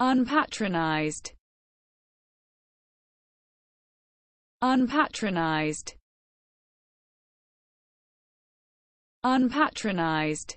unpatronized unpatronized unpatronized